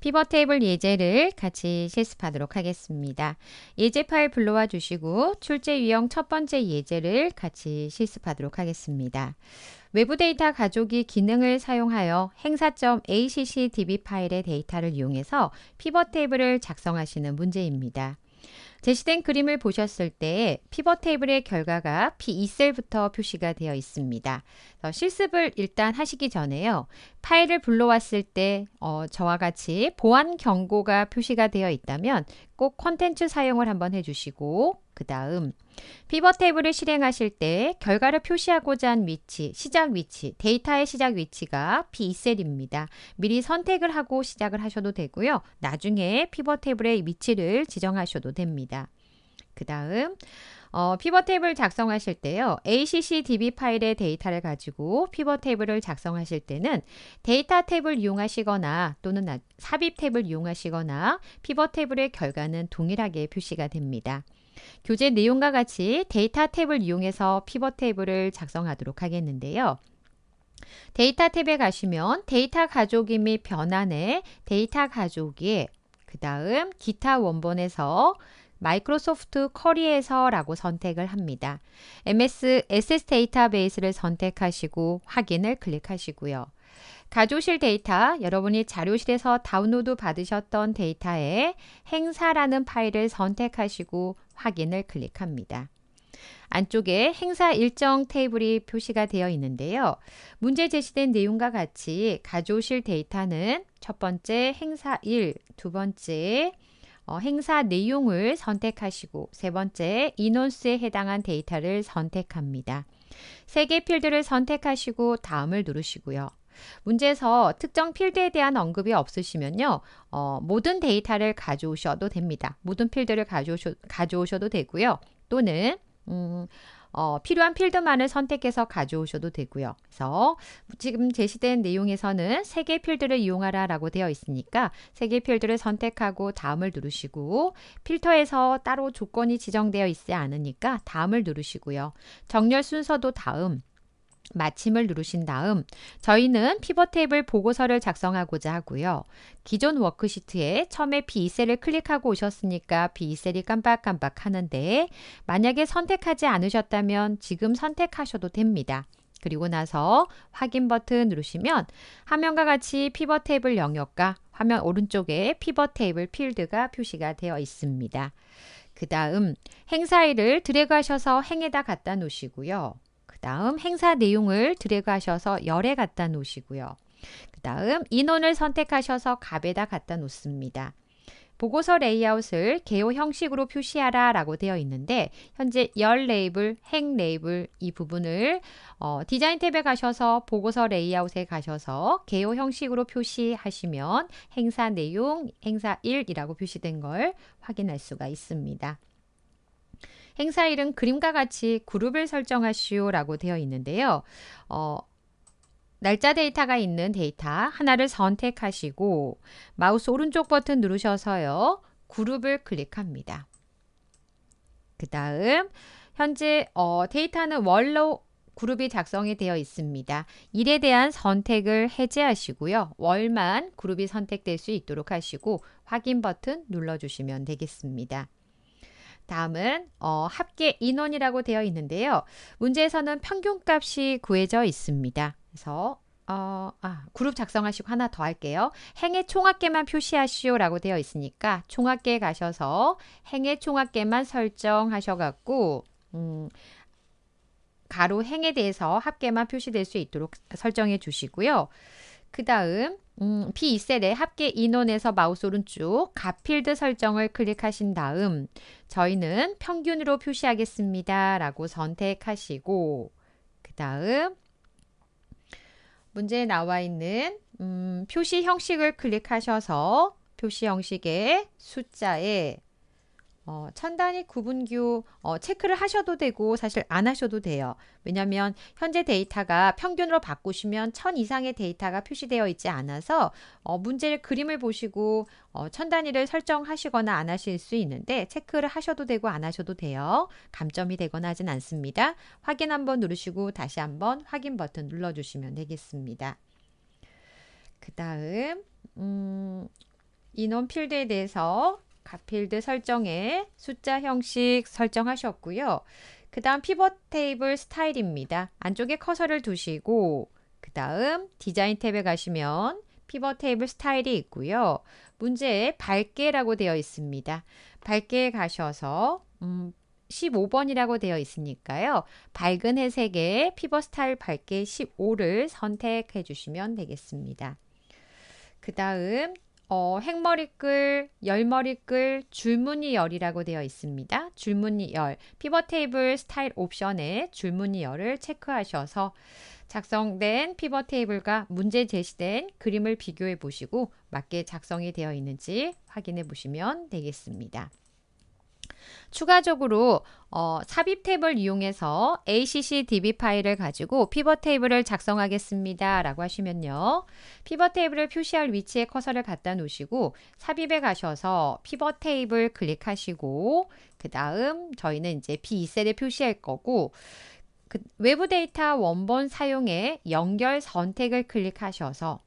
피벗 테이블 예제를 같이 실습하도록 하겠습니다. 예제 파일 불러와 주시고 출제 유형 첫 번째 예제를 같이 실습하도록 하겠습니다. 외부 데이터 가족이 기능을 사용하여 행사.accdb 파일의 데이터를 이용해서 피벗 테이블을 작성하시는 문제입니다. 제시된 그림을 보셨을 때 피벗 테이블의 결과가 P2셀부터 표시가 되어 있습니다. 실습을 일단 하시기 전에요. 파일을 불러왔을 때 어, 저와 같이 보안 경고가 표시가 되어 있다면 꼭 컨텐츠 사용을 한번 해주시고 그 다음 피벗 테이블을 실행하실 때 결과를 표시하고자 한 위치, 시작 위치, 데이터의 시작 위치가 P2셀입니다. 미리 선택을 하고 시작을 하셔도 되고요. 나중에 피벗 테이블의 위치를 지정하셔도 됩니다. 그 다음 어, 피벗 테이블 작성하실 때요. ACCDB 파일의 데이터를 가지고 피벗 테이블을 작성하실 때는 데이터 탭을 이용하시거나 또는 삽입 탭을 이용하시거나 피벗 테이블의 결과는 동일하게 표시가 됩니다. 교재 내용과 같이 데이터 탭을 이용해서 피벗 테이블을 작성하도록 하겠는데요. 데이터 탭에 가시면 데이터 가족이 및 변환에 데이터 가족이 그 다음 기타 원본에서 마이크로소프트 커리에서 라고 선택을 합니다. MS, SS 데이터베이스를 선택하시고 확인을 클릭하시고요. 가조실 데이터, 여러분이 자료실에서 다운로드 받으셨던 데이터에 행사라는 파일을 선택하시고 확인을 클릭합니다. 안쪽에 행사 일정 테이블이 표시가 되어 있는데요. 문제 제시된 내용과 같이 가조실 데이터는 첫 번째 행사 일, 두 번째 어, 행사 내용을 선택하시고 세 번째 인원수에 해당한 데이터를 선택합니다. 세 개 필드를 선택하시고 다음을 누르시고요. 문제에서 특정 필드에 대한 언급이 없으시면요. 어, 모든 데이터를 가져오셔도 됩니다. 모든 필드를 가져오셔, 가져오셔도 되고요. 또는 음, 어, 필요한 필드만을 선택해서 가져오셔도 되고요. 그래서 지금 제시된 내용에서는 세 개 필드를 이용하라 라고 되어 있으니까 세 개 필드를 선택하고 다음을 누르시고 필터에서 따로 조건이 지정되어 있지 않으니까 다음을 누르시고요. 정렬 순서도 다음 마침을 누르신 다음 저희는 피벗 테이블 보고서를 작성하고자 하고요. 기존 워크시트에 처음에 b 셀을 클릭하고 오셨으니까 b 셀이 깜빡깜빡 하는데 만약에 선택하지 않으셨다면 지금 선택하셔도 됩니다. 그리고 나서 확인 버튼 누르시면 화면과 같이 피벗 테이블 영역과 화면 오른쪽에 피벗 테이블 필드가 표시가 되어 있습니다. 그 다음 행사일을 드래그하셔서 행에다 갖다 놓으시고요. 그 다음 행사 내용을 드래그 하셔서 열에 갖다 놓으시고요. 그 다음 인원을 선택하셔서 값에다 갖다 놓습니다. 보고서 레이아웃을 개요 형식으로 표시하라 라고 되어 있는데 현재 열 레이블, 행 레이블 이 부분을 어, 디자인 탭에 가셔서 보고서 레이아웃에 가셔서 개요 형식으로 표시하시면 행사 내용, 행사 1이라고 표시된 걸 확인할 수가 있습니다. 행사일은 그림과 같이 그룹을 설정하시오라고 되어 있는데요. 어, 날짜 데이터가 있는 데이터 하나를 선택하시고 마우스 오른쪽 버튼 누르셔서요. 그룹을 클릭합니다. 그 다음 현재 어, 데이터는 월로 그룹이 작성이 되어 있습니다. 일에 대한 선택을 해제하시고요. 월만 그룹이 선택될 수 있도록 하시고 확인 버튼 눌러주시면 되겠습니다. 다음은 어, 합계 인원이라고 되어 있는데요. 문제에서는 평균값이 구해져 있습니다. 그래서 어, 아, 그룹 작성하시고 하나 더 할게요. 행의 총합계만 표시하시오라고 되어 있으니까 총합계에 가셔서 행의 총합계만 설정하셔갖고 음, 가로 행에 대해서 합계만 표시될 수 있도록 설정해 주시고요. 그 다음 음, B2세대 합계 인원에서 마우스 오른쪽 가필드 설정을 클릭하신 다음 저희는 평균으로 표시하겠습니다. 라고 선택하시고 그 다음 문제에 나와 있는 음, 표시 형식을 클릭하셔서 표시 형식의 숫자에 어, 찬단위 구분교 어, 체크를 하셔도 되고 사실 안 하셔도 돼요. 왜냐하면 현재 데이터가 평균으로 바꾸시면 천 이상의 데이터가 표시되어 있지 않아서 어, 문제의 그림을 보시고 어, 천 단위를 설정하시거나 안 하실 수 있는데 체크를 하셔도 되고 안 하셔도 돼요. 감점이 되거나 하진 않습니다. 확인 한번 누르시고 다시 한번 확인 버튼 눌러주시면 되겠습니다. 그 다음 음, 인원 필드에 대해서 가필드 설정에 숫자 형식 설정하셨고요. 그 다음 피벗 테이블 스타일입니다. 안쪽에 커서를 두시고 그 다음 디자인 탭에 가시면 피벗 테이블 스타일이 있고요. 문제에 밝게라고 되어 있습니다. 밝게 가셔서 음, 15번이라고 되어 있으니까요. 밝은 회색의 피벗 스타일 밝게 15를 선택해 주시면 되겠습니다. 그 다음 어, 행머리글, 열머리글, 줄무늬 열이라고 되어 있습니다. 줄무늬 열, 피벗 테이블 스타일 옵션에 줄무늬 열을 체크하셔서 작성된 피벗 테이블과 문제 제시된 그림을 비교해 보시고 맞게 작성이 되어 있는지 확인해 보시면 되겠습니다. 추가적으로 어, 삽입 탭을 이용해서 ACC DB 파일을 가지고 피벗 테이블을 작성하겠습니다. 라고 하시면요. 피벗 테이블을 표시할 위치에 커서를 갖다 놓으시고 삽입에 가셔서 피벗 테이블 클릭하시고 그 다음 저희는 이제 B2셀에 표시할 거고 그 외부 데이터 원본 사용에 연결 선택을 클릭하셔서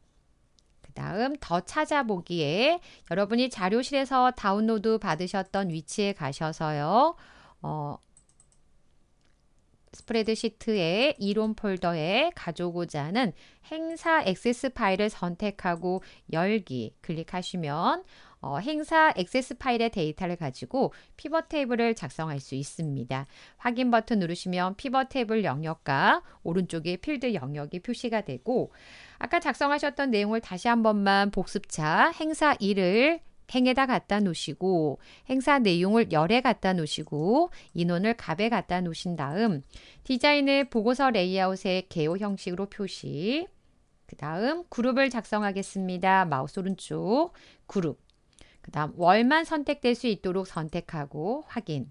그 다음 더 찾아보기에 여러분이 자료실에서 다운로드 받으셨던 위치에 가셔서요. 어, 스프레드시트의 이론 폴더에 가져오고자 하는 행사 액세스 파일을 선택하고 열기 클릭하시면 어, 행사 액세스 파일의 데이터를 가지고 피벗 테이블을 작성할 수 있습니다. 확인 버튼 누르시면 피벗 테이블 영역과 오른쪽에 필드 영역이 표시가 되고 아까 작성하셨던 내용을 다시 한 번만 복습차 행사 1을 행에다 갖다 놓으시고 행사 내용을 열에 갖다 놓으시고 인원을 갑에 갖다 놓으신 다음 디자인을 보고서 레이아웃의 개요 형식으로 표시 그 다음 그룹을 작성하겠습니다. 마우스 오른쪽 그룹 그 다음 월만 선택될 수 있도록 선택하고 확인.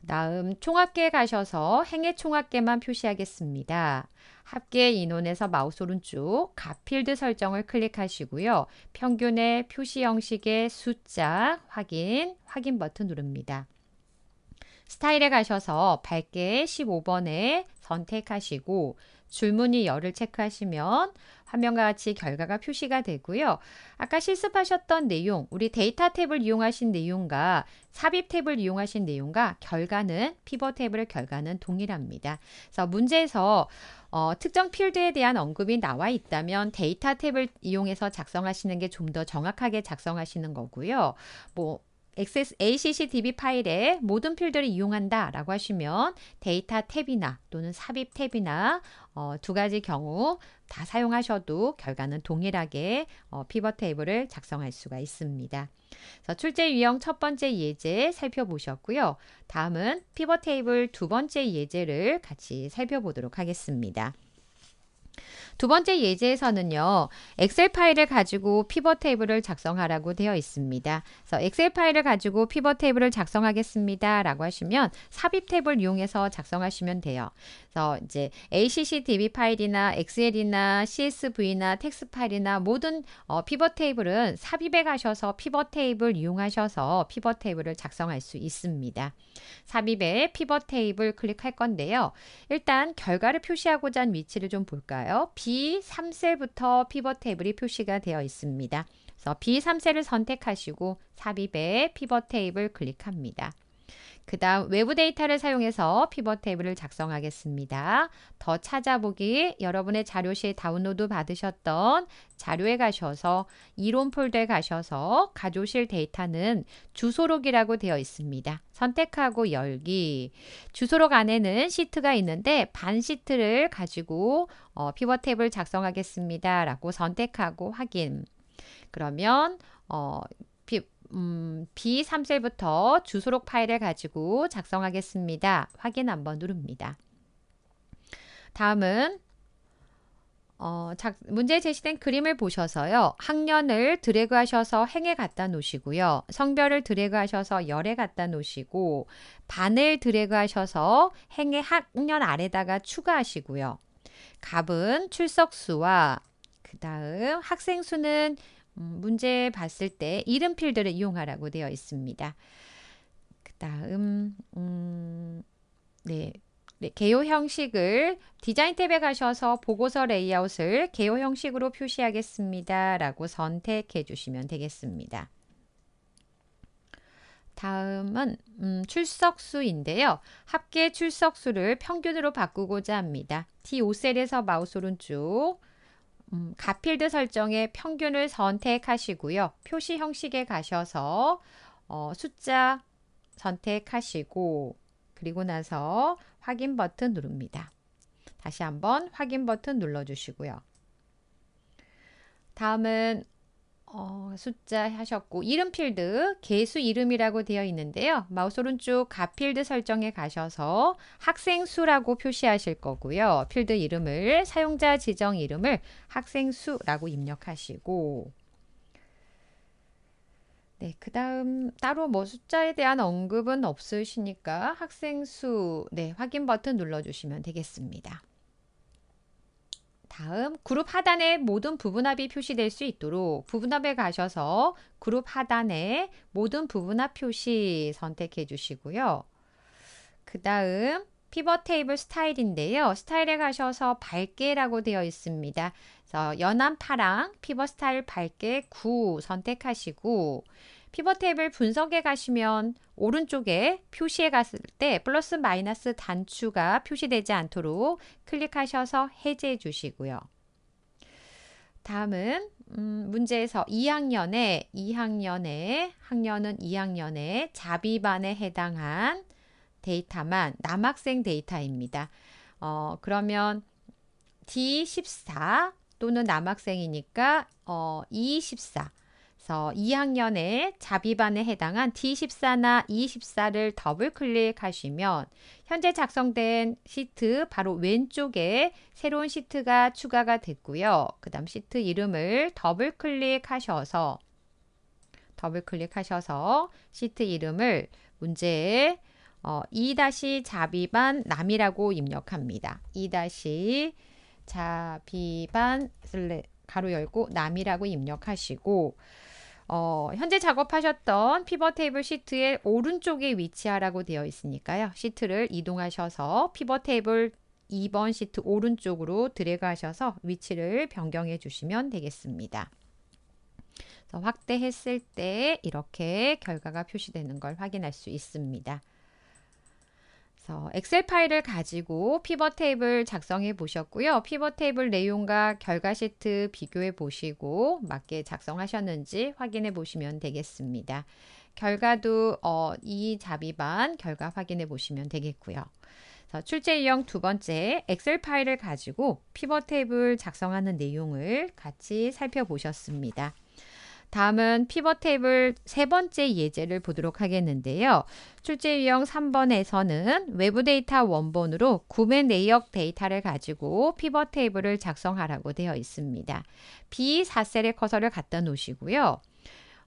그 다음 총합계에 가셔서 행의 총합계만 표시하겠습니다. 합계 인원에서 마우스 오른쪽 가필드 설정을 클릭하시고요. 평균의 표시 형식의 숫자 확인, 확인 버튼 누릅니다. 스타일에 가셔서 밝게 15번에 선택하시고 줄무늬 열을 체크하시면 화면과 같이 결과가 표시가 되고요. 아까 실습하셨던 내용, 우리 데이터 탭을 이용하신 내용과 삽입 탭을 이용하신 내용과 결과는 피버 탭의 결과는 동일합니다. 그래서 문제에서 어, 특정 필드에 대한 언급이 나와 있다면 데이터 탭을 이용해서 작성하시는 게 좀 더 정확하게 작성하시는 거고요. 뭐 a c c e s s ACCDB 파일의 모든 필드를 이용한다 라고 하시면 데이터 탭이나 또는 삽입 탭이나 어, 두 가지 경우 다 사용하셔도 결과는 동일하게 어, 피벗 테이블을 작성할 수가 있습니다. 그래서 출제 유형 첫 번째 예제 살펴보셨고요. 다음은 피벗 테이블 두 번째 예제를 같이 살펴보도록 하겠습니다. 두 번째 예제에서는요. 엑셀 파일을 가지고 피벗 테이블을 작성하라고 되어 있습니다. 그래서 엑셀 파일을 가지고 피벗 테이블을 작성하겠습니다. 라고 하시면 삽입 탭을 이용해서 작성하시면 돼요. 그래서 이제 ACCDB 파일이나 엑셀이나 CSV나 텍스 파일이나 모든 어, 피벗 테이블은 삽입에 가셔서 피벗 테이블 이용하셔서 피벗 테이블을 작성할 수 있습니다. 삽입에 피벗 테이블 클릭할 건데요. 일단 결과를 표시하고자 한 위치를 좀 볼까요? 볼까요? B3셀부터 피벗 테이블이 표시가 되어 있습니다. 그래서 B3셀을 선택하시고 삽입에 피벗 테이블 클릭합니다. 그 다음 외부 데이터를 사용해서 피벗 테이블을 작성하겠습니다. 더 찾아보기 여러분의 자료실 다운로드 받으셨던 자료에 가셔서 이론 폴더에 가셔서 가조실 데이터는 주소록이라고 되어 있습니다. 선택하고 열기 주소록 안에는 시트가 있는데 반 시트를 가지고 어, 피벗 탭을 작성하겠습니다. 라고 선택하고 확인 그러면 어, 음, B3셀부터 주소록 파일을 가지고 작성하겠습니다. 확인 한번 누릅니다. 다음은 어, 작, 문제 제시된 그림을 보셔서요. 학년을 드래그 하셔서 행에 갖다 놓으시고요. 성별을 드래그 하셔서 열에 갖다 놓으시고 반을 드래그 하셔서 행의 학년 아래다가 추가하시고요. 갑은 출석수와 그 다음 학생 수는 음, 문제 봤을 때 이름 필드를 이용하라고 되어 있습니다. 그 다음 음, 네, 네, 개요 형식을 디자인 탭에 가셔서 보고서 레이아웃을 개요 형식으로 표시하겠습니다. 라고 선택해 주시면 되겠습니다. 다음은 음, 출석수인데요. 합계 출석수를 평균으로 바꾸고자 합니다. T5셀에서 마우스 오른쪽 음, 가필드 설정의 평균을 선택하시고요. 표시 형식에 가셔서 어, 숫자 선택하시고 그리고 나서 확인 버튼 누릅니다. 다시 한번 확인 버튼 눌러주시고요. 다음은 어, 숫자 하셨고 이름 필드 개수 이름이라고 되어 있는데요. 마우스 오른쪽 가필드 설정에 가셔서 학생 수라고 표시하실 거고요. 필드 이름을 사용자 지정 이름을 학생 수라고 입력하시고 네, 그 다음 따로 뭐 숫자에 대한 언급은 없으시니까 학생 수 네, 확인 버튼 눌러주시면 되겠습니다. 다음 그룹 하단에 모든 부분합이 표시될 수 있도록 부분합에 가셔서 그룹 하단에 모든 부분합 표시 선택해 주시고요. 그 다음 피벗 테이블 스타일인데요. 스타일에 가셔서 밝게라고 되어 있습니다. 연한 파랑 피벗 스타일 밝게 9 선택하시고 피벗 테이블 분석해 가시면 오른쪽에 표시해 갔을 때 플러스 마이너스 단추가 표시되지 않도록 클릭하셔서 해제해 주시고요. 다음은 음, 문제에서 2학년에 2학년에 학년은 2학년에 자비반에 해당한 데이터만 남학생 데이터입니다. 어, 그러면 D14 또는 남학생이니까 어, E14 그서 2학년의 자비반에 해당한 D14나 E14를 더블 클릭하시면 현재 작성된 시트 바로 왼쪽에 새로운 시트가 추가가 됐고요. 그 다음 시트 이름을 더블 클릭하셔서 더블 클릭하셔서 시트 이름을 문제에 어, 2-자비반 남이라고 입력합니다. 2-자비반 가로 열고 남이라고 입력하시고 어, 현재 작업하셨던 피벗 테이블 시트의 오른쪽에 위치하라고 되어 있으니까요. 시트를 이동하셔서 피벗 테이블 2번 시트 오른쪽으로 드래그 하셔서 위치를 변경해 주시면 되겠습니다. 확대했을 때 이렇게 결과가 표시되는 걸 확인할 수 있습니다. 그래서 엑셀 파일을 가지고 피벗 테이블 작성해 보셨고요. 피벗 테이블 내용과 결과 시트 비교해 보시고 맞게 작성하셨는지 확인해 보시면 되겠습니다. 결과도 어, 이 자비반 결과 확인해 보시면 되겠고요. 출제 유형 두 번째 엑셀 파일을 가지고 피벗 테이블 작성하는 내용을 같이 살펴보셨습니다. 다음은 피벗 테이블 세 번째 예제를 보도록 하겠는데요. 출제 유형 3번에서는 외부 데이터 원본으로 구매 내역 데이터를 가지고 피벗 테이블을 작성하라고 되어 있습니다. B4셀의 커서를 갖다 놓으시고요.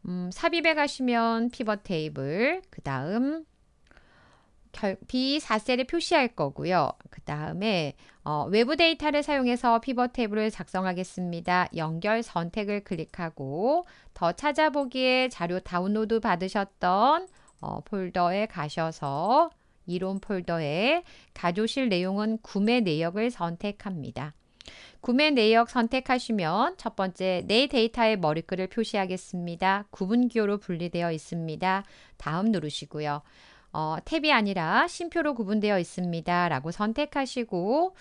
음, 삽입에 가시면 피벗 테이블, 그 다음 결, B4셀을 표시할 거고요. 그 다음에 어, 외부 데이터를 사용해서 피벗 테이블을 작성하겠습니다. 연결 선택을 클릭하고 더 찾아보기에 자료 다운로드 받으셨던 어, 폴더에 가셔서 이론 폴더에 가조실 내용은 구매 내역을 선택합니다. 구매 내역 선택하시면 첫 번째 내 데이터의 머리글을 표시하겠습니다. 구분기호로 분리되어 있습니다. 다음 누르시고요. 어, 탭이 아니라 심표로 구분되어 있습니다. 라고 선택하시고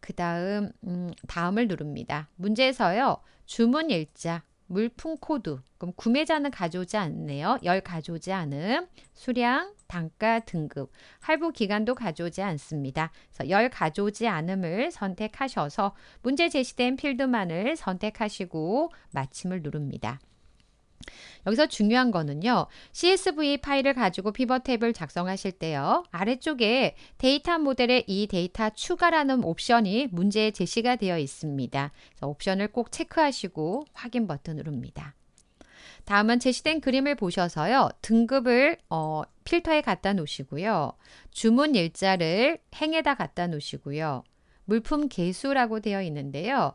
그 다음 음, 다음을 누릅니다. 문제에서요. 주문 일자, 물품 코드, 그럼 구매자는 가져오지 않네요. 열 가져오지 않음, 수량, 단가, 등급, 할부 기간도 가져오지 않습니다. 그래서 열 가져오지 않음을 선택하셔서 문제 제시된 필드만을 선택하시고 마침을 누릅니다. 여기서 중요한 거는요. CSV 파일을 가지고 피벗 탭을 작성하실 때요. 아래쪽에 데이터 모델에 이 데이터 추가라는 옵션이 문제에 제시가 되어 있습니다. 옵션을 꼭 체크하시고 확인 버튼 누릅니다. 다음은 제시된 그림을 보셔서요. 등급을 어, 필터에 갖다 놓으시고요. 주문 일자를 행에다 갖다 놓으시고요. 물품 개수라고 되어 있는데요.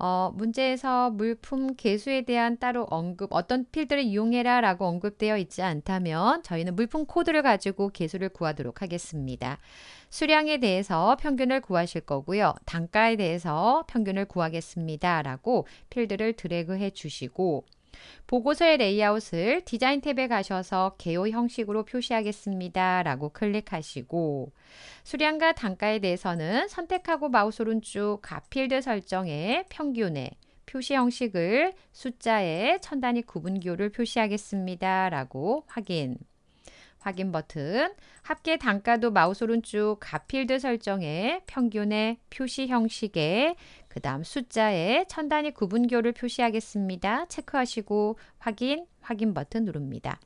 어, 문제에서 물품 개수에 대한 따로 언급, 어떤 필드를 이용해라 라고 언급되어 있지 않다면 저희는 물품 코드를 가지고 개수를 구하도록 하겠습니다. 수량에 대해서 평균을 구하실 거고요. 단가에 대해서 평균을 구하겠습니다. 라고 필드를 드래그 해 주시고 보고서의 레이아웃을 디자인 탭에 가셔서 개요 형식으로 표시하겠습니다. 라고 클릭하시고 수량과 단가에 대해서는 선택하고 마우스 오른쪽 가필드 설정에 평균에 표시 형식을 숫자에 천 단위 구분기호를 표시하겠습니다. 라고 확인. 확인 버튼, 합계 단가도 마우스 오른쪽 가필드 설정에 평균의 표시 형식에 그 다음 숫자에 천 단위 구분교를 표시하겠습니다. 체크하시고 확인, 확인 버튼 누릅니다.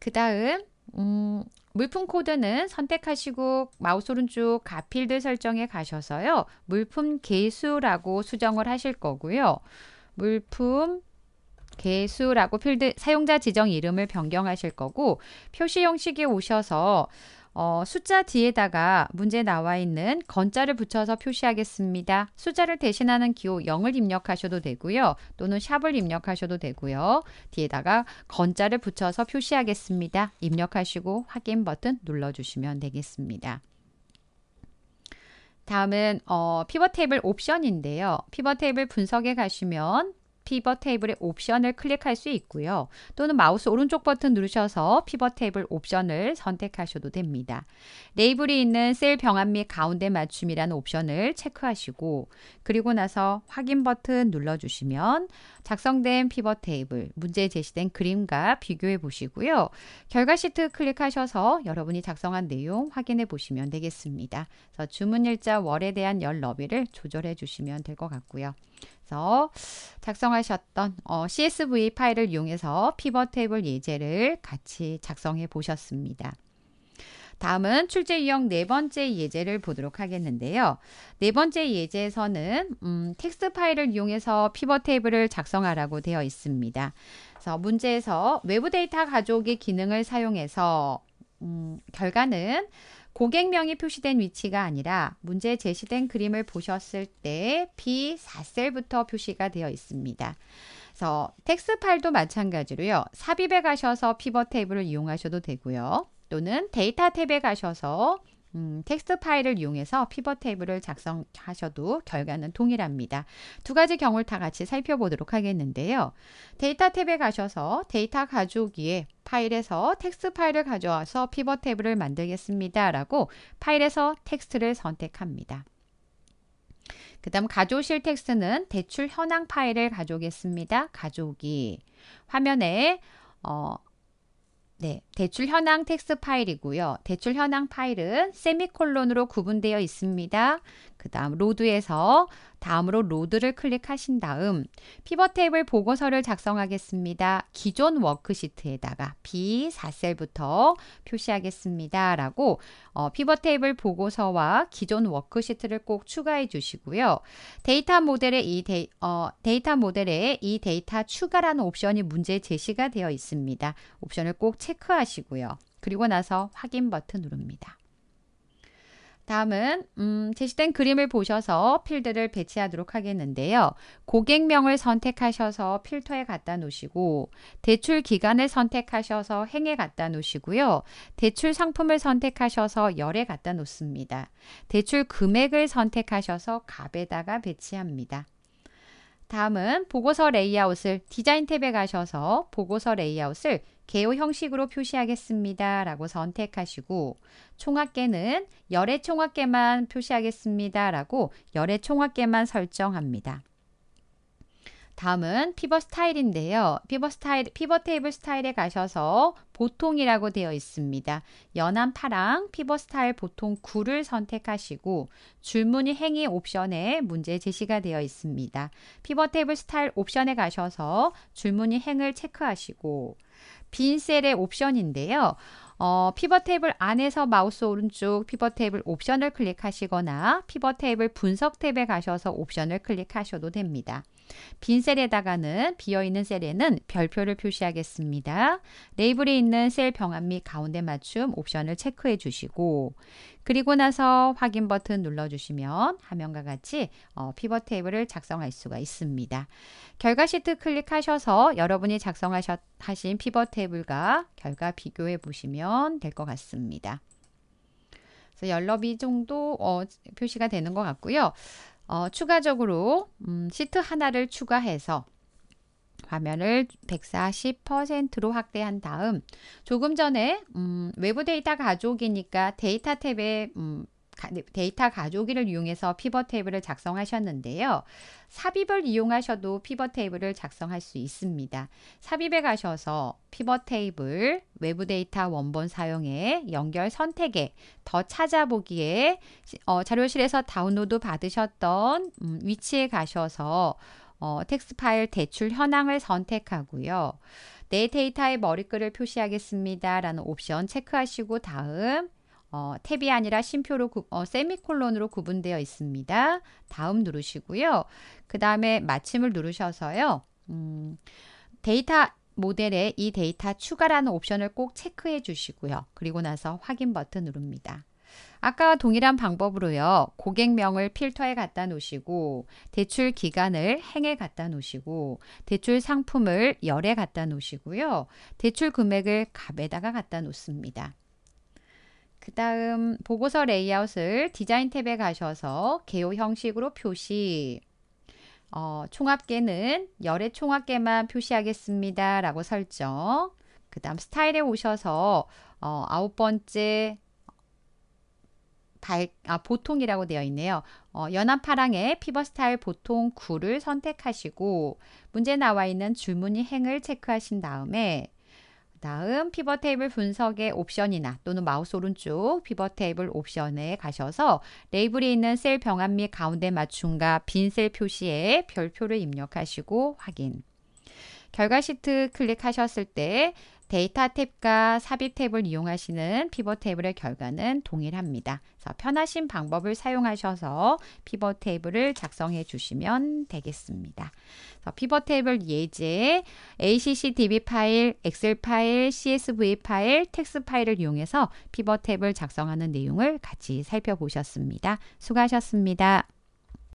그 다음 음, 물품 코드는 선택하시고 마우스 오른쪽 가필드 설정에 가셔서요. 물품 개수라고 수정을 하실 거고요. 물품 개수라고 필드 사용자 지정 이름을 변경하실 거고 표시 형식에 오셔서 어, 숫자 뒤에다가 문제 나와 있는 건자를 붙여서 표시하겠습니다. 숫자를 대신하는 기호 0을 입력하셔도 되고요. 또는 샵을 입력하셔도 되고요. 뒤에다가 건자를 붙여서 표시하겠습니다. 입력하시고 확인 버튼 눌러주시면 되겠습니다. 다음은 어, 피벗 테이블 옵션인데요. 피벗 테이블 분석에 가시면 피벗 테이블의 옵션을 클릭할 수 있고요. 또는 마우스 오른쪽 버튼 누르셔서 피벗 테이블 옵션을 선택하셔도 됩니다. 레이블이 있는 셀 병합 및 가운데 맞춤이라는 옵션을 체크하시고 그리고 나서 확인 버튼 눌러주시면 작성된 피벗 테이블, 문제에 제시된 그림과 비교해 보시고요. 결과 시트 클릭하셔서 여러분이 작성한 내용 확인해 보시면 되겠습니다. 주문일자 월에 대한 열 너비를 조절해 주시면 될 것 같고요. 그서 작성하셨던 어, CSV 파일을 이용해서 피벗 테이블 예제를 같이 작성해 보셨습니다. 다음은 출제 유형 네 번째 예제를 보도록 하겠는데요. 네 번째 예제에서는 음, 텍스트 파일을 이용해서 피벗 테이블을 작성하라고 되어 있습니다. 그래서 문제에서 외부 데이터 가져오기 기능을 사용해서 음, 결과는 고객명이 표시된 위치가 아니라 문제에 제시된 그림을 보셨을 때 B4셀부터 표시가 되어 있습니다. 그래서 텍스 파일도 마찬가지로요. 삽입에 가셔서 피벗 테이블을 이용하셔도 되고요. 또는 데이터 탭에 가셔서 음, 텍스트 파일을 이용해서 피벗 테이블을 작성하셔도 결과는 동일합니다. 두 가지 경우를 다 같이 살펴보도록 하겠는데요. 데이터 탭에 가셔서 데이터 가져오기에 파일에서 텍스트 파일을 가져와서 피벗 테이블을 만들겠습니다. 라고 파일에서 텍스트를 선택합니다. 그 다음 가져오실 텍스트는 대출 현황 파일을 가져오겠습니다. 가져오기 화면에 어, 네, 대출 현황 텍스 파일이고요. 대출 현황 파일은 세미콜론으로 구분되어 있습니다. 그 다음 로드에서 다음으로 로드를 클릭하신 다음 피벗 테이블 보고서를 작성하겠습니다. 기존 워크시트에다가 B4셀부터 표시하겠습니다. 라고 어, 피벗 테이블 보고서와 기존 워크시트를 꼭 추가해 주시고요. 데이터 모델에 이 데이, 어, 데이터 모델에 이 데이터 추가라는 옵션이 문제 제시가 되어 있습니다. 옵션을 꼭 체크하시고 하시고요. 그리고 나서 확인 버튼 누릅니다. 다음은 음, 제시된 그림을 보셔서 필드를 배치하도록 하겠는데요. 고객명을 선택하셔서 필터에 갖다 놓으시고 대출 기간을 선택하셔서 행에 갖다 놓으시고요. 대출 상품을 선택하셔서 열에 갖다 놓습니다. 대출 금액을 선택하셔서 값에다가 배치합니다. 다음은 보고서 레이아웃을 디자인 탭에 가셔서 보고서 레이아웃을 개요 형식으로 표시하겠습니다. 라고 선택하시고 총합계는 열의 총합계만 표시하겠습니다. 라고 열의 총합계만 설정합니다. 다음은 피벗 스타일인데요. 피벗 스타일, 피벗 테이블 스타일에 가셔서 보통이라고 되어 있습니다. 연한 파랑 피벗 스타일 보통 9를 선택하시고 줄무늬 행위 옵션에 문제 제시가 되어 있습니다. 피벗 테이블 스타일 옵션에 가셔서 줄무늬 행을 체크하시고 빈 셀의 옵션인데요. 어, 피벗 테이블 안에서 마우스 오른쪽 피벗 테이블 옵션을 클릭하시거나 피벗 테이블 분석 탭에 가셔서 옵션을 클릭하셔도 됩니다. 빈 셀에다가는 비어있는 셀에는 별표를 표시하겠습니다. 레이블에 있는 셀 병합 및 가운데 맞춤 옵션을 체크해 주시고 그리고 나서 확인 버튼 눌러주시면 화면과 같이 어, 피벗 테이블을 작성할 수가 있습니다. 결과 시트 클릭하셔서 여러분이 작성하신 피벗 테이블과 결과 비교해 보시면 될 것 같습니다. 그래서 17이 정도 어, 표시가 되는 것 같고요. 어, 추가적으로 음, 시트 하나를 추가해서 화면을 140%로 확대한 다음 조금 전에 음, 외부 데이터 가족이니까 데이터 탭에 음, 네, 데이터 가져오기를 이용해서 피벗 테이블을 작성하셨는데요. 삽입을 이용하셔도 피벗 테이블을 작성할 수 있습니다. 삽입에 가셔서 피벗 테이블 외부 데이터 원본 사용에 연결 선택에 더 찾아보기에 어, 자료실에서 다운로드 받으셨던 음, 위치에 가셔서 어, 텍스 파일 대출 현황을 선택하고요. 내 데이터의 머리글을 표시하겠습니다. 라는 옵션 체크하시고 다음 어, 탭이 아니라 심표로 구, 어, 세미콜론으로 구분되어 있습니다. 다음 누르시고요. 그 다음에 마침을 누르셔서요. 음, 데이터 모델에 이 데이터 추가라는 옵션을 꼭 체크해 주시고요. 그리고 나서 확인 버튼 누릅니다. 아까와 동일한 방법으로요. 고객명을 필터에 갖다 놓으시고 대출 기간을 행에 갖다 놓으시고 대출 상품을 열에 갖다 놓으시고요. 대출 금액을 갑에다가 갖다 놓습니다. 그 다음 보고서 레이아웃을 디자인 탭에 가셔서 개요 형식으로 표시 어, 총합계는 열의 총합계만 표시하겠습니다. 라고 설정 그 다음 스타일에 오셔서 어, 아홉 번째 발, 아, 보통이라고 되어 있네요. 어, 연한 파랑의 피벗 스타일 보통 9를 선택하시고 문제 나와 있는 줄무늬 행을 체크하신 다음에 다음 피벗 테이블 분석의 옵션이나 또는 마우스 오른쪽 피벗 테이블 옵션에 가셔서 레이블이 있는 셀 병합 및 가운데 맞춤과 빈 셀 표시에 별표를 입력하시고 확인. 결과 시트 클릭하셨을 때 데이터 탭과 삽입 탭을 이용하시는 피벗 테이블의 결과는 동일합니다. 그래서 편하신 방법을 사용하셔서 피벗 테이블을 작성해 주시면 되겠습니다. 피벗 테이블 예제 ACC DB 파일, 엑셀 파일, CSV 파일, 텍스 파일을 이용해서 피벗 탭을 작성하는 내용을 같이 살펴보셨습니다. 수고하셨습니다.